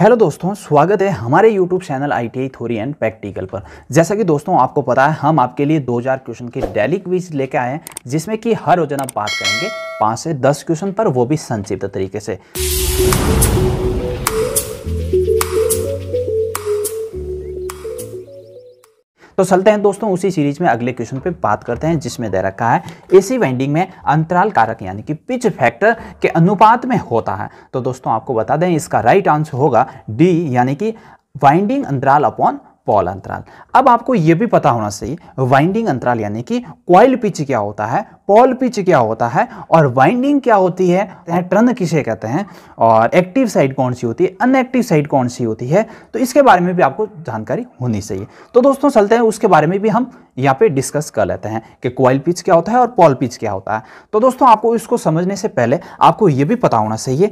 Hello दोस्तों स्वागत है हमारे YouTube channel I T I theory and practical पर जैसा कि दोस्तों आपको पता है हम आपके लिए 2000 क्वेश्चन की डेली क्विज लेके आए हैं जिसमें कि हर रोजाना बात करेंगे पाँच से दस क्वेश्चन पर वो भी संक्षिप्त तरीके से तो चलते हैं दोस्तों उसी सीरीज में अगले क्वेश्चन पे बात करते हैं जिसमें दे रखा है एसी वाइंडिंग में अंतराल कारक यानी कि पिच फैक्टर के अनुपात में होता है तो दोस्तों आपको बता दें इसका राइट आंसर होगा डी यानी कि वाइंडिंग अंतराल अपॉन पॉल अंतराल अब आपको यह भी पता होना चाहिए वाइंडिंग अंतराल यानी कि क्वाइल पिच क्या होता है पॉल पिच क्या होता है और वाइंडिंग क्या होती है टर्न किसे कहते हैं और एक्टिव साइड कौन सी होती है अनएक्टिव साइड कौन सी होती है तो इसके बारे में भी आपको जानकारी होनी चाहिए तो दोस्तों चलते हैं उसके बारे में भी हम यहाँ पे डिस्कस कर लेते हैं कि क्वाइल पिच क्या होता है और पॉल पिच क्या होता है तो दोस्तों आपको इसको समझने से पहले आपको ये भी पता होना चाहिए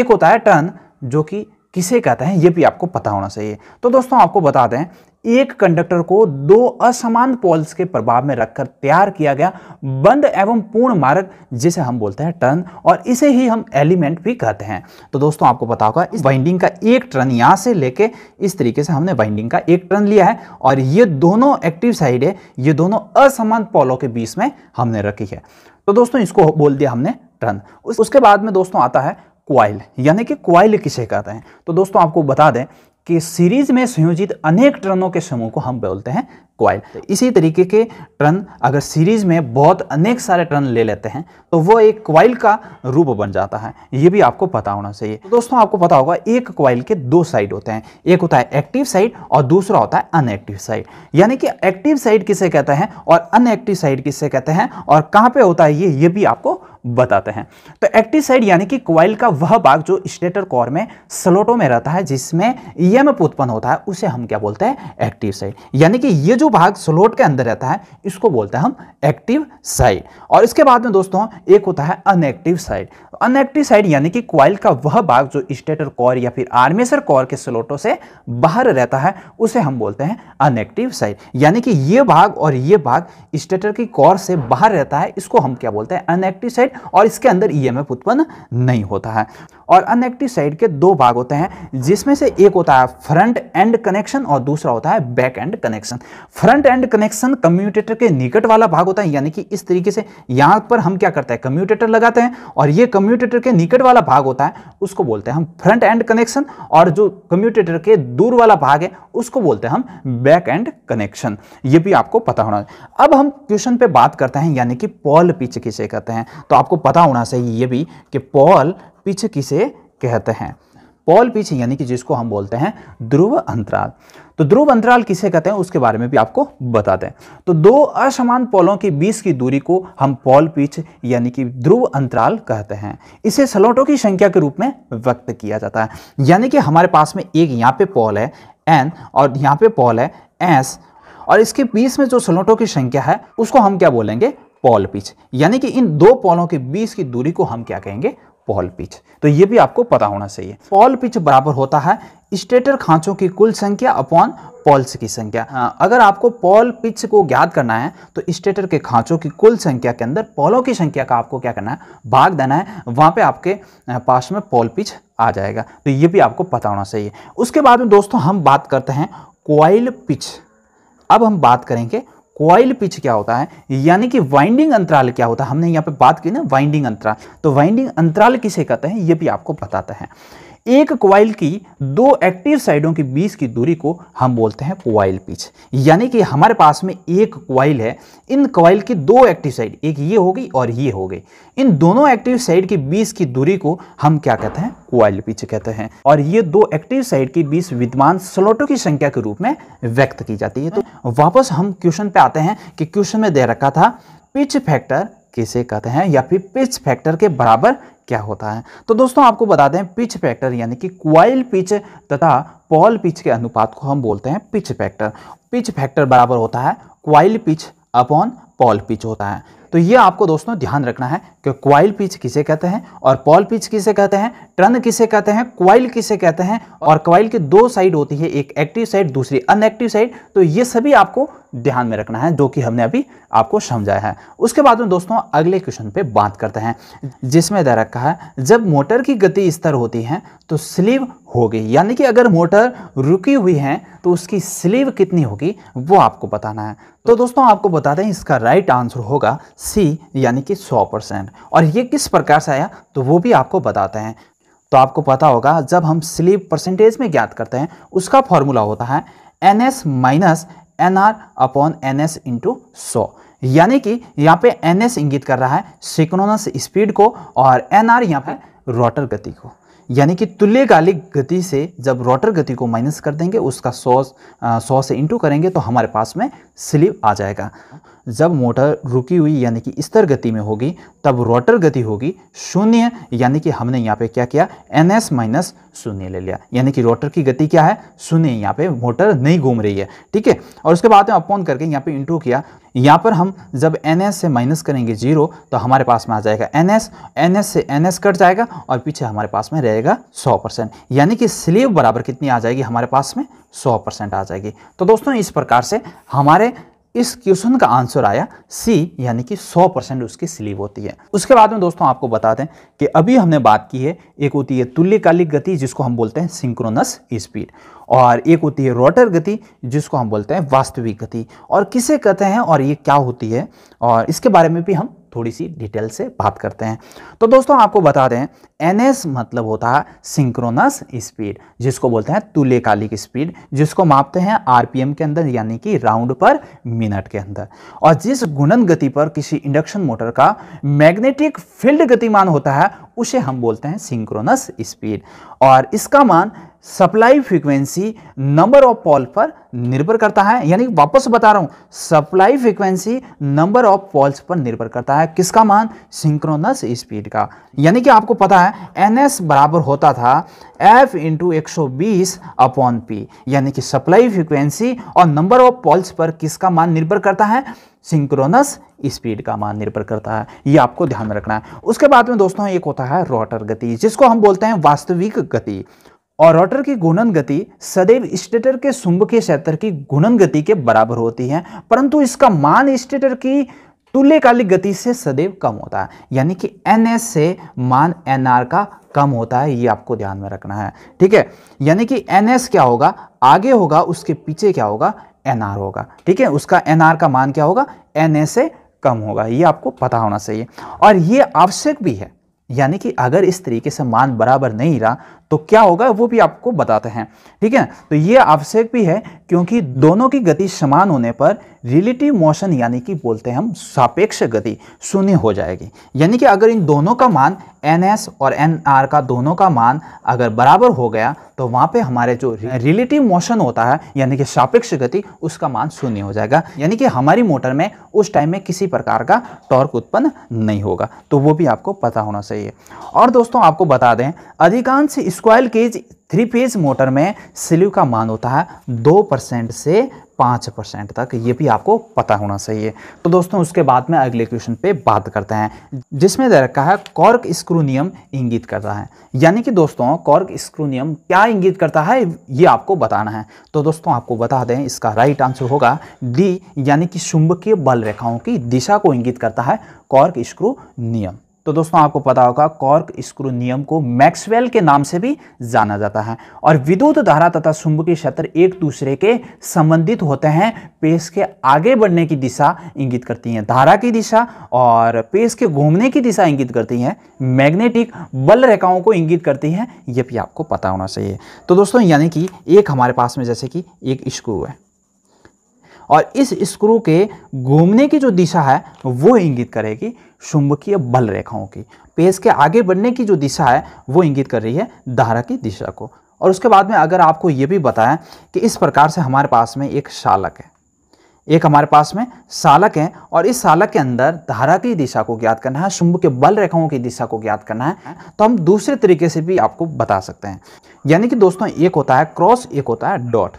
एक होता है टर्न जो कि किसे कहते हैं ये भी आपको पता होना चाहिए तो दोस्तों आपको बताते हैं एक कंडक्टर को दो असमान पोल्स के प्रभाव में रखकर तैयार किया गया बंद एवं पूर्ण मार्ग जिसे हम बोलते हैं टर्न और इसे ही हम एलिमेंट भी कहते हैं तो दोस्तों आपको पता होगा इस वाइंडिंग का एक टर्न यहां से लेके इस तरीके से हमने वाइंडिंग का एक टर्न लिया है और ये दोनों एक्टिव साइड है ये दोनों असमान पोलों के बीच में हमने रखी है तो दोस्तों इसको बोल दिया हमने टर्न उसके बाद में दोस्तों आता है क्वाइल यानी कि क्वाइल किसे कहते हैं तो दोस्तों आपको बता दें कि सीरीज में संयोजित अनेक टर्नों के समूह को हम बोलते हैं क्वाइल इसी तरीके के टर्न अगर सीरीज में बहुत अनेक सारे टर्न ले लेते हैं तो वो एक क्वाइल का रूप बन जाता है ये भी आपको पता होना चाहिए तो दोस्तों आपको पता होगा एक क्वाइल के दो साइड होते हैं एक होता है एक्टिव साइड और दूसरा होता है अनएक्टिव साइड यानी कि एक्टिव साइड किसे कहते हैं और अनएक्टिव साइड किसे कहते हैं और कहाँ पर होता है ये ये भी आपको बताते हैं तो एक्टिव साइड यानी कि क्वाइल का वह भाग जो स्टेटर कोर में स्लोटो में रहता है जिसमें ईएमएफ उत्पन्न होता है उसे हम क्या बोलते हैं एक्टिव साइड यानी कि ये जो भाग स्लोट के अंदर रहता है इसको बोलते हैं हम एक्टिव साइड और इसके बाद में दोस्तों एक होता है अनएक्टिव साइड अनएक्टिव साइड यानी कि क्वाइल का वह भाग जो स्टेटर कोर या फिर आर्मेसर कोर के स्लोटो से बाहर रहता है उसे हम बोलते हैं अनएक्टिव साइड यानी कि ये भाग और ये भाग स्टेटर की कोर से बाहर रहता है इसको हम क्या बोलते हैं अनएक्टिव साइड और इसके अंदर ईएमएफ e उत्पन्न नहीं होता है और अनएक्टिव साइड के दो भाग होते हैं जिसमें से एक होता है फ्रंट एंड कनेक्शन और दूसरा होता है back end connection front end connection commutator के निकट वाला भाग होता है यानी कि इस तरीके से यहां पर हम क्या करते हैं कम्यूटेटर लगाते हैं और ये कम्यूटेटर के निकट वाला भाग होता है उसको बोलते हैं हम फ्रंट एंड कनेक्शन और जो कम्यूटेटर के दूर वाला भाग है उसको बोलते हैं हम बैक एंड कनेक्शन ये भी आपको पता होना अब हम क्वेश्चन पे बात करते हैं यानी कि पॉल पिच किसे कहते हैं तो आपको पता होना चाहिए ये भी कि पॉल पिच किसे कहते हैं पॉल पिच यानी कि जिसको हम बोलते हैं ध्रुव अंतराल तो ध्रुव अंतराल किसे कहते हैं उसके बारे में भी आपको बता दें तो दो असमान पोलों के बीच की दूरी को हम पॉल पिच यानी कि ध्रुव अंतराल कहते हैं इसे सलोटों की संख्या के रूप में व्यक्त किया जाता है यानी कि हमारे पास में एक यहाँ पे पॉल है एन और यहाँ पे पॉल है एस और इसके बीच में जो सलोटों की संख्या है उसको हम क्या बोलेंगे पॉल पिच यानी कि इन दो पॉलों के बीच की दूरी को हम क्या कहेंगे पॉल पिच तो ये भी आपको पता होना चाहिए पॉल पिच बराबर होता है स्टेटर खांचों की कुल संख्या अपॉन पॉल्स की संख्या हाँ, अगर आपको पॉल पिच को ज्ञात करना है तो स्टेटर के खांचों की कुल संख्या के अंदर पॉलों की संख्या का आपको क्या करना है भाग देना है वहां पे आपके पास में पॉल पिच आ जाएगा तो ये भी आपको पता होना चाहिए उसके बाद में दोस्तों हम बात करते हैं क्वाइल पिच अब हम बात करेंगे क्वाइल पिच क्या होता है यानी कि वाइंडिंग अंतराल क्या होता है हमने यहाँ पे बात की ना वाइंडिंग अंतराल तो वाइंडिंग अंतराल किसे कहते हैं ये भी आपको बताते हैं एक क्वाइल की दो एक्टिव साइडों के बीच की दूरी को हम बोलते हैं क्वाइल पिच यानी कि हमारे पास में एक क्वाइल है इन क्वाइल की दो एक्टिव साइड एक ये हो गई और ये हो गई इन दोनों एक्टिव साइड के बीच की दूरी को हम क्या कहते हैं क्वाइल पिच कहते हैं और ये दो एक्टिव साइड के बीच विद्यमान स्लोटों की संख्या के रूप में व्यक्त की जाती है तो वापस हम क्वेश्चन पे आते हैं कि क्वेश्चन में दे रखा था पिच फैक्टर किसे कहते हैं या फिर पिच फैक्टर के बराबर क्या होता है तो दोस्तों आपको बताते हैं पिच फैक्टर यानी कि क्वाइल पिच तथा पॉल पिच के अनुपात को हम बोलते हैं पिच फैक्टर पिच फैक्टर बराबर होता है coil pitch upon pole pitch होता है तो ये आपको दोस्तों ध्यान रखना है कि क्वाइल पिच किसे कहते हैं और पॉल पिच किसे कहते हैं टर्न किसे कहते हैं क्वाइल किसे कहते हैं और क्वाइल की दो साइड होती है एक एक्टिव साइड दूसरी अनएक्टिव साइड तो ये सभी आपको ध्यान में रखना है जो कि हमने अभी आपको समझाया है उसके बाद में दोस्तों अगले क्वेश्चन पे बात करते हैं जिसमें दे रखा है जब मोटर की गति स्तर होती है तो स्लीव होगी यानी कि अगर मोटर रुकी हुई है तो उसकी स्लीव कितनी होगी वो आपको बताना है तो दोस्तों आपको बता दें इसका राइट आंसर होगा सी यानी कि 100 परसेंट और ये किस प्रकार से आया तो वो भी आपको बताते हैं तो आपको पता होगा जब हम स्लीप परसेंटेज में ज्ञात करते हैं उसका फॉर्मूला होता है N S minus N R upon N S into सौ यानी कि यहाँ पे एन एस इंगित कर रहा है सिक्रोनस स्पीड को और एन आर यहाँ पे रोटर गति को यानी कि तुल्यकालिक गति से जब रोटर गति को माइनस कर देंगे उसका सौ सौ से इंटू करेंगे तो हमारे पास में स्लीप आ जाएगा जब मोटर रुकी हुई यानी कि स्तर गति में होगी तब रोटर गति होगी शून्य यानी कि हमने यहाँ पे क्या किया एन एस माइनस शून्य ले लिया यानी कि रोटर की गति क्या है शून्य यहाँ पे मोटर नहीं घूम रही है ठीक है और उसके बाद में अपॉन करके यहाँ पे इंटू किया यहाँ पर हम जब एन एस से माइनस करेंगे जीरो तो हमारे पास में आ जाएगा एन एस एन एस से एन एस कट जाएगा और पीछे हमारे पास में रहेगा सौ परसेंट यानी कि स्लीव बराबर कितनी आ जाएगी हमारे पास में सौ परसेंट आ जाएगी तो दोस्तों इस प्रकार से हमारे इस क्वेश्चन का आंसर आया सी यानी कि 100 परसेंट उसकी स्लीव होती है उसके बाद में दोस्तों आपको बता दें कि अभी हमने बात की है एक होती है तुल्यकालिक गति जिसको हम बोलते हैं सिंक्रोनस स्पीड और एक होती है रोटर गति जिसको हम बोलते हैं वास्तविक गति और किसे कहते हैं और ये क्या होती है और इसके बारे में भी हम थोड़ी सी डिटेल से बात करते हैं तो दोस्तों आपको बता दें एन मतलब होता है सिंक्रोनस स्पीड जिसको बोलते हैं तुल्यकालिक स्पीड जिसको मापते हैं आरपीएम के अंदर यानी कि राउंड पर मिनट के अंदर और जिस गुणन गति पर किसी इंडक्शन मोटर का मैग्नेटिक फील्ड गतिमान होता है उसे हम बोलते हैं सिंक्रोनस स्पीड और इसका मान supply frequency number of pole पर निर्भर करता है यानी वापस बता रहा हूं supply frequency number of poles पर निर्भर करता है किसका मान सिंक्रोनस स्पीड का यानी कि आपको पता है एन एस बराबर होता था एफ इंटू एक अपॉन पी यानी कि सप्लाई फ्रिक्वेंसी और नंबर ऑफ पॉल्स पर किसका मान निर्भर करता है सिंक्रोनस स्पीड का मान निर्भर करता है ये आपको ध्यान में रखना है उसके बाद में दोस्तों एक होता है रोटर गति जिसको हम बोलते हैं वास्तविक गति और रोटर की गुणन गति सदैव स्टेटर के चुंबकीय क्षेत्र की गुणन गति के बराबर होती है परंतु इसका मान स्टेटर की तुल्यकालिक गति से सदैव कम होता है यानी कि एन एस से मान एन आर का कम होता है ये आपको ध्यान में रखना है ठीक है यानी कि एन एस क्या होगा आगे होगा उसके पीछे क्या होगा एन आर होगा ठीक है उसका एन आर का मान क्या होगा एन एस से कम होगा ये आपको पता होना चाहिए और ये आवश्यक भी है यानी कि अगर इस तरीके से मान बराबर नहीं रहा तो क्या होगा वो भी आपको बताते हैं ठीक है तो ये आवश्यक भी है क्योंकि दोनों की गति समान होने पर रिलेटिव मोशन यानी कि बोलते हैं हम सापेक्ष गति शून्य हो जाएगी यानी कि अगर इन दोनों का मान एन एस और एन आर का दोनों का मान अगर बराबर हो गया तो वहाँ पे हमारे जो रिलेटिव मोशन होता है यानी कि सापेक्ष गति उसका मान शून्य हो जाएगा यानी कि हमारी मोटर में उस टाइम में किसी प्रकार का टॉर्क उत्पन्न नहीं होगा तो वो भी आपको पता होना चाहिए और दोस्तों आपको बता दें अधिकांश squirrel cage three phase motor में स्लीव का मान होता है दो परसेंट से पाँच परसेंट तक ये भी आपको पता होना चाहिए तो दोस्तों उसके बाद में अगले क्वेश्चन पे बात करते हैं जिसमें दे रखा है कॉर्क स्क्रू नियम इंगित करता है यानी कि दोस्तों कॉर्क स्क्रू नियम क्या इंगित करता है ये आपको बताना है तो दोस्तों आपको बता दें इसका राइट आंसर होगा डी यानी कि शुंब बल रेखाओं की दिशा को इंगित करता है कॉर्क स्क्रू नियम तो दोस्तों आपको पता होगा कॉर्क स्क्रू नियम को मैक्सवेल के नाम से भी जाना जाता है और विद्युत धारा तथा चुंबकीय क्षेत्र एक दूसरे के संबंधित होते हैं पेश के आगे बढ़ने की दिशा इंगित करती है धारा की दिशा और पेश के घूमने की दिशा इंगित करती है मैग्नेटिक बल रेखाओं को इंगित करती है यह भी आपको पता होना चाहिए तो दोस्तों यानी कि एक हमारे पास में जैसे कि एक स्क्रू है और इस स्क्रू के घूमने की जो दिशा है वो इंगित करेगी चुंबकीय बल रेखाओं की पेज के आगे बढ़ने की जो दिशा है वो इंगित कर रही है धारा की दिशा को और उसके बाद में अगर आपको ये भी बताएं कि इस प्रकार से हमारे पास में एक शालक है एक हमारे पास में सालक है और इस सालक के अंदर धारा की दिशा को ज्ञात करना है शुंभ के बल रेखाओं की दिशा को ज्ञात करना है तो हम दूसरे तरीके से भी आपको बता सकते हैं यानी कि दोस्तों एक होता है क्रॉस एक होता है डॉट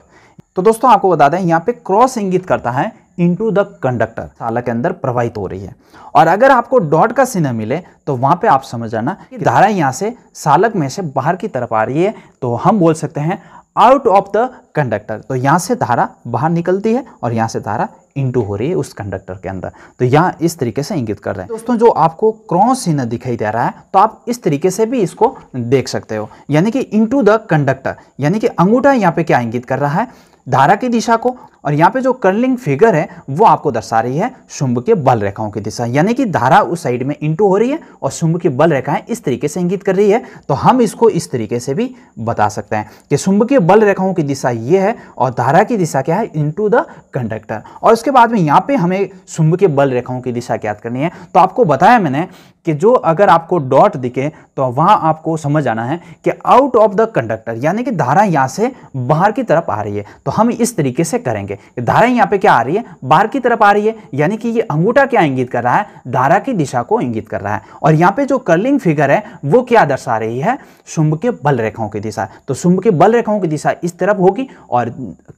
तो दोस्तों आपको बता दें यहाँ पे क्रॉस इंगित करता है इनटू द कंडक्टर साला के अंदर प्रवाहित हो रही है और अगर आपको डॉट का सिन्ह मिले तो वहां पे आप समझ जाना कि धारा यहाँ से सालक में से बाहर की तरफ आ रही है तो हम बोल सकते हैं आउट ऑफ द कंडक्टर तो यहाँ से धारा बाहर निकलती है और यहाँ से धारा इनटू हो रही है उस कंडक्टर के अंदर तो यहाँ इस तरीके से इंगित कर रहे हैं दोस्तों जो आपको क्रॉस चिन्ह दिखाई दे रहा है तो आप इस तरीके से भी इसको देख सकते हो यानी कि इनटू द कंडक्टर यानी कि अंगूठा यहाँ पे क्या इंगित कर रहा है धारा की दिशा को और यहाँ पे जो कर्लिंग फिगर है वो आपको दर्शा रही है शुंभ के बल रेखाओं की दिशा यानी कि धारा उस साइड में इंटू हो रही है और शुंभ की बल रेखाएं इस तरीके से इंगित कर रही है तो हम इसको इस तरीके से भी बता सकते हैं कि शुंभ के बल रेखाओं की दिशा ये है और धारा की दिशा क्या है इंटू द कंडक्टर और उसके बाद में यहाँ पे हमें शुंभ के बल रेखाओं की दिशा याद करनी है तो आपको बताया मैंने कि जो अगर आपको डॉट दिखे तो वहाँ आपको समझ आना है कि आउट ऑफ द कंडक्टर यानी कि धारा यहाँ से बाहर की तरफ आ रही है तो हम इस तरीके से करेंगे देखेंगे धाराएं यहाँ पे क्या आ रही है बाहर की तरफ आ रही है यानी कि ये अंगूठा क्या इंगित कर रहा है धारा की दिशा को इंगित कर रहा है और यहाँ पे जो कर्लिंग फिगर है वो क्या दर्शा रही है शुंभ के बल रेखाओं की दिशा तो शुंभ के बल रेखाओं की दिशा इस तरफ होगी और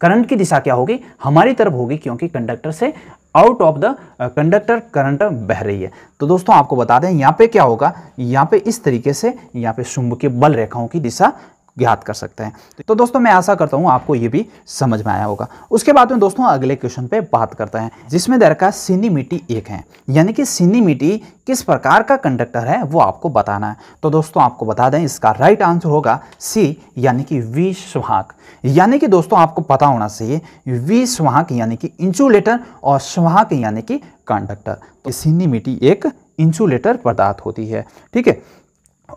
करंट की दिशा क्या होगी हमारी तरफ होगी क्योंकि कंडक्टर से out of the conductor current बह रही है तो दोस्तों आपको बता दें यहाँ पे क्या होगा यहाँ पे इस तरीके से यहाँ पे शुंब के बल रेखाओं की दिशा ज्ञात कर सकते हैं तो दोस्तों मैं आशा करता हूँ आपको ये भी समझ में आया होगा उसके बाद में दोस्तों अगले क्वेश्चन पे बात करते हैं जिसमें दरका सीनी मिट्टी एक है यानी कि सीनी मिट्टी किस प्रकार का कंडक्टर है वो आपको बताना है तो दोस्तों आपको बता दें इसका राइट आंसर होगा सी यानी कि वी सुहाग यानी कि दोस्तों आपको पता होना चाहिए वी सुहाग यानी कि इंसुलेटर और सुहाग यानी कि कंडक्टर तो सीनी मिट्टी एक इंसुलेटर पदार्थ होती है ठीक है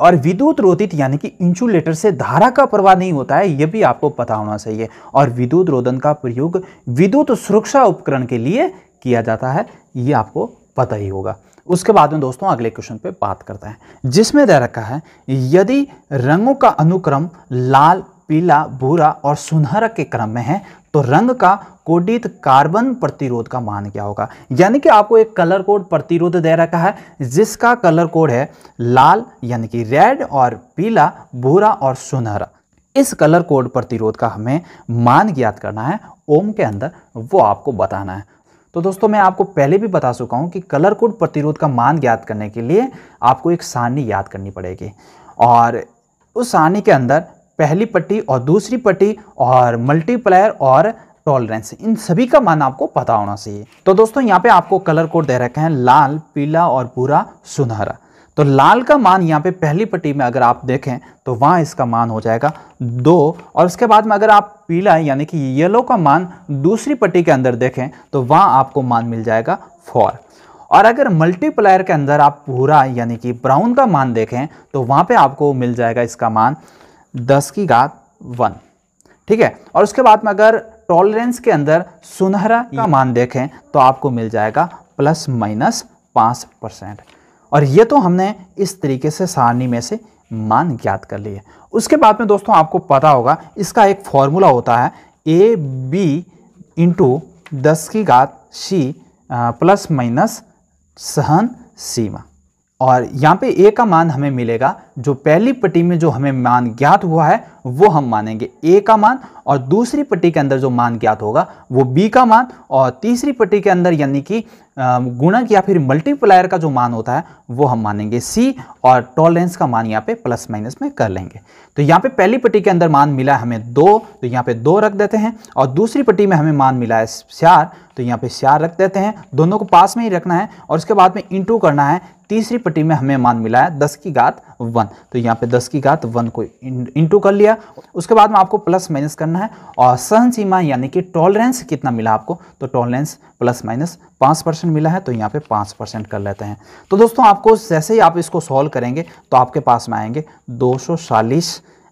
और विद्युत रोधित यानी कि इंसुलेटर से धारा का प्रवाह नहीं होता है यह भी आपको पता होना चाहिए और विद्युत रोधन का प्रयोग विद्युत सुरक्षा उपकरण के लिए किया जाता है ये आपको पता ही होगा उसके बाद में दोस्तों अगले क्वेश्चन पे बात करते हैं जिसमें दे रखा है यदि रंगों का अनुक्रम लाल पीला भूरा और सुनहरा के क्रम में है तो रंग का कोडित कार्बन प्रतिरोध का मान क्या होगा यानी कि आपको एक कलर कोड प्रतिरोध दे रखा है जिसका कलर कोड है लाल यानी कि रेड और पीला भूरा और सुनहरा इस कलर कोड प्रतिरोध का हमें मान ज्ञात करना है ओम के अंदर वो आपको बताना है तो दोस्तों मैं आपको पहले भी बता चुका हूँ कि कलर कोड प्रतिरोध का मान ज्ञात करने के लिए आपको एक सारणी याद करनी पड़ेगी और उस सारणी के अंदर पहली पट्टी और दूसरी पट्टी और मल्टीप्लायर और टॉलरेंस इन सभी का मान आपको पता होना चाहिए तो दोस्तों यहाँ पे आपको कलर कोड दे रखे हैं लाल पीला और पूरा सुनहरा तो लाल का मान यहाँ पे पहली पट्टी में अगर आप देखें तो वहाँ इसका मान हो जाएगा दो और उसके बाद में अगर आप पीला यानी कि येलो का मान दूसरी पट्टी के अंदर देखें तो वहाँ आपको मान मिल जाएगा फोर और अगर मल्टीप्लायर के अंदर आप पूरा यानी कि ब्राउन का मान देखें तो वहाँ पे आपको मिल जाएगा इसका मान दस की घात वन ठीक है और उसके बाद में अगर टॉलरेंस के अंदर सुनहरा का हम्म। मान देखें तो आपको मिल जाएगा प्लस माइनस पाँच परसेंट और ये तो हमने इस तरीके से सारणी में से मान ज्ञात कर लिए उसके बाद में दोस्तों आपको पता होगा इसका एक फॉर्मूला होता है ए बी इंटू दस की घात सी प्लस माइनस सहन सीमा और यहाँ पे ए का मान हमें मिलेगा जो पहली पट्टी में जो हमें मान ज्ञात हुआ है वो हम मानेंगे ए का मान और दूसरी पट्टी के अंदर जो मान ज्ञात होगा वो बी का मान और तीसरी पट्टी के अंदर यानी कि गुणक या फिर मल्टीप्लायर का जो मान होता है वो हम मानेंगे सी और टॉलरेंस का मान यहाँ पे प्लस माइनस में कर लेंगे तो यहाँ पे पहली पट्टी के अंदर मान मिला हमें दो तो यहाँ पे दो रख देते हैं और दूसरी पट्टी में हमें मान मिला है चार तो यहाँ पे चार रख देते हैं दोनों को पास में ही रखना है और उसके बाद में इंटू करना है तीसरी पट्टी में हमें मान मिला है दस की घात वन तो यहाँ पे दस की घात वन को इंटू कर लिया उसके बाद में आपको प्लस माइनस करना है और सहन सीमा यानी कि टॉलरेंस कितना मिला आपको तो टॉलरेंस प्लस माइनस पाँच परसेंट मिला है तो यहाँ पे पाँच परसेंट कर लेते हैं तो दोस्तों आपको जैसे ही आप इसको सॉल्व करेंगे तो आपके पास में आएंगे दो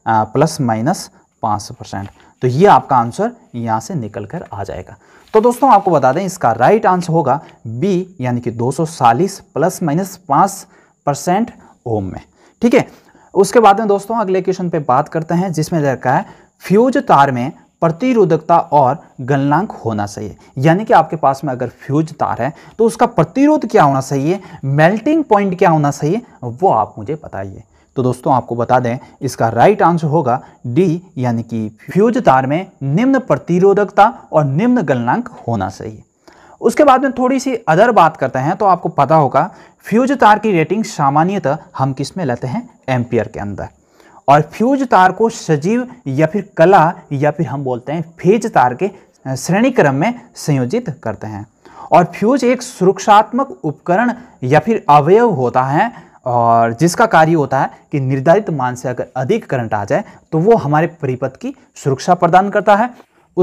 प्लस माइनस पाँच परसेंट तो ये आपका आंसर यहाँ से निकल कर आ जाएगा तो दोस्तों आपको बता दें इसका राइट आंसर होगा बी यानी कि दो प्लस माइनस पाँच परसेंट ओम में ठीक है उसके बाद में दोस्तों अगले क्वेश्चन पे बात करते हैं जिसमें लड़का है फ्यूज तार में प्रतिरोधकता और गलनांक होना चाहिए यानी कि आपके पास में अगर फ्यूज तार है तो उसका प्रतिरोध क्या होना चाहिए मेल्टिंग पॉइंट क्या होना चाहिए वो आप मुझे बताइए तो दोस्तों आपको बता दें इसका राइट आंसर होगा डी यानी कि फ्यूज तार में निम्न प्रतिरोधकता और निम्न गलनांक होना चाहिए उसके बाद में थोड़ी सी अदर बात करते हैं तो आपको पता होगा फ्यूज तार की रेटिंग सामान्यतः हम किस में लेते हैं एम्पियर के अंदर और फ्यूज तार को सजीव या फिर कला या फिर हम बोलते हैं फेज तार के श्रेणी क्रम में संयोजित करते हैं और फ्यूज एक सुरक्षात्मक उपकरण या फिर अवयव होता है और जिसका कार्य होता है कि निर्धारित मान से अगर अधिक करंट आ जाए तो वो हमारे परिपथ की सुरक्षा प्रदान करता है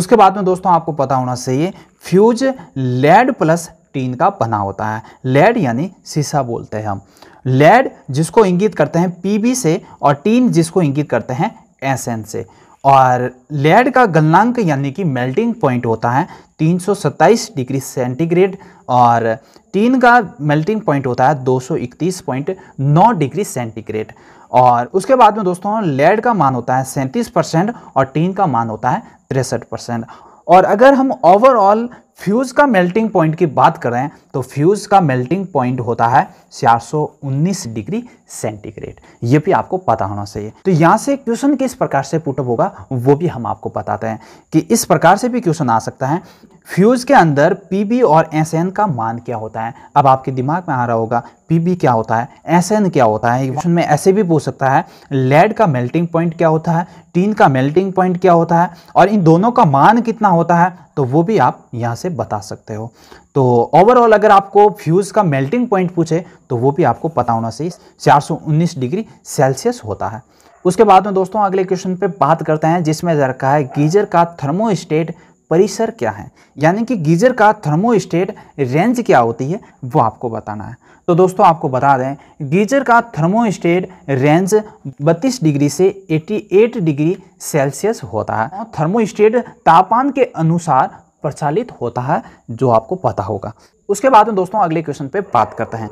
उसके बाद में दोस्तों आपको पता होना चाहिए फ्यूज लेड प्लस टीन का बना होता है लेड यानी सीसा बोलते हैं हम लेड जिसको इंगित करते हैं पीबी से और टीन जिसको इंगित करते हैं एस से और लेड का गलनांक यानी कि मेल्टिंग पॉइंट होता है 327 डिग्री सेंटीग्रेड और टीन का मेल्टिंग पॉइंट होता है 231.9 डिग्री सेंटीग्रेड और उसके बाद में दोस्तों लेड का मान होता है सैंतीस परसेंट और टीन का मान होता है तिरसठ परसेंट और अगर हम ओवरऑल फ्यूज़ का मेल्टिंग पॉइंट की बात करें तो फ्यूज़ का मेल्टिंग पॉइंट होता है 419 डिग्री सेंटीग्रेड ये भी आपको पता होना चाहिए तो यहाँ से क्वेश्चन किस प्रकार से पुटअप होगा वो भी हम आपको बताते हैं कि इस प्रकार से भी क्वेश्चन आ सकता है फ्यूज के अंदर पीबी और एस का मान क्या होता है अब आपके दिमाग में आ रहा होगा पीबी क्या होता है एस क्या होता है क्वेश्चन में ऐसे भी पूछ सकता है लेड का मेल्टिंग पॉइंट क्या होता है टीन का मेल्टिंग पॉइंट क्या होता है और इन दोनों का मान कितना होता है तो वो भी आप यहाँ से बता सकते हो तो ओवरऑल अगर आपको फ्यूज़ का मेल्टिंग पॉइंट पूछे तो वो भी आपको पता होना चाहिए चार डिग्री सेल्सियस होता है उसके बाद में दोस्तों अगले क्वेश्चन पे बात करते हैं जिसमें रखा है गीजर का थर्मोस्टेट परिसर क्या है यानी कि गीजर का थर्मोस्टेट रेंज क्या होती है वो आपको बताना है तो दोस्तों आपको बता दें गीजर का थर्मोस्टेट रेंज 32 डिग्री से 88 डिग्री सेल्सियस होता है थर्मोस्टेट तापमान के अनुसार प्रचालित होता है जो आपको पता होगा उसके बाद में दोस्तों अगले क्वेश्चन पे बात करते हैं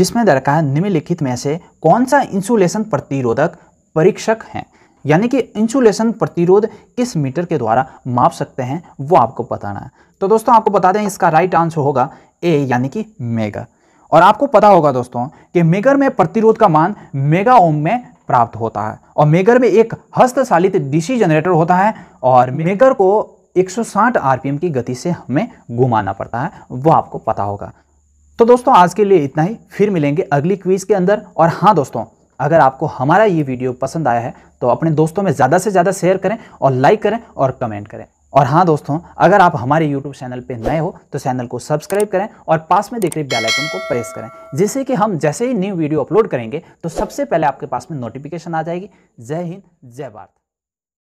जिसमें दरकार निम्नलिखित में से कौन सा इंसुलेशन प्रतिरोधक परीक्षक है यानी कि इंसुलेशन प्रतिरोध किस मीटर के द्वारा माप सकते हैं वो आपको बताना है तो दोस्तों आपको बता दें इसका राइट आंसर होगा ए यानी कि मेगा और आपको पता होगा दोस्तों कि मेगर में प्रतिरोध का मान मेगा ओम में प्राप्त होता है और मेगर में एक हस्तशालित डीसी जनरेटर होता है और मेगर को 160 आरपीएम की गति से हमें घुमाना पड़ता है वो आपको पता होगा तो दोस्तों आज के लिए इतना ही फिर मिलेंगे अगली क्वीज के अंदर और हाँ दोस्तों अगर आपको हमारा ये वीडियो पसंद आया है तो अपने दोस्तों में ज़्यादा से ज़्यादा शेयर करें और लाइक करें और कमेंट करें और हाँ दोस्तों अगर आप हमारे YouTube चैनल पर नए हो तो चैनल को सब्सक्राइब करें और पास में देख रहे बेल आइकन को प्रेस करें जिससे कि हम जैसे ही न्यू वीडियो अपलोड करेंगे तो सबसे पहले आपके पास में नोटिफिकेशन आ जाएगी जय हिंद जय भारत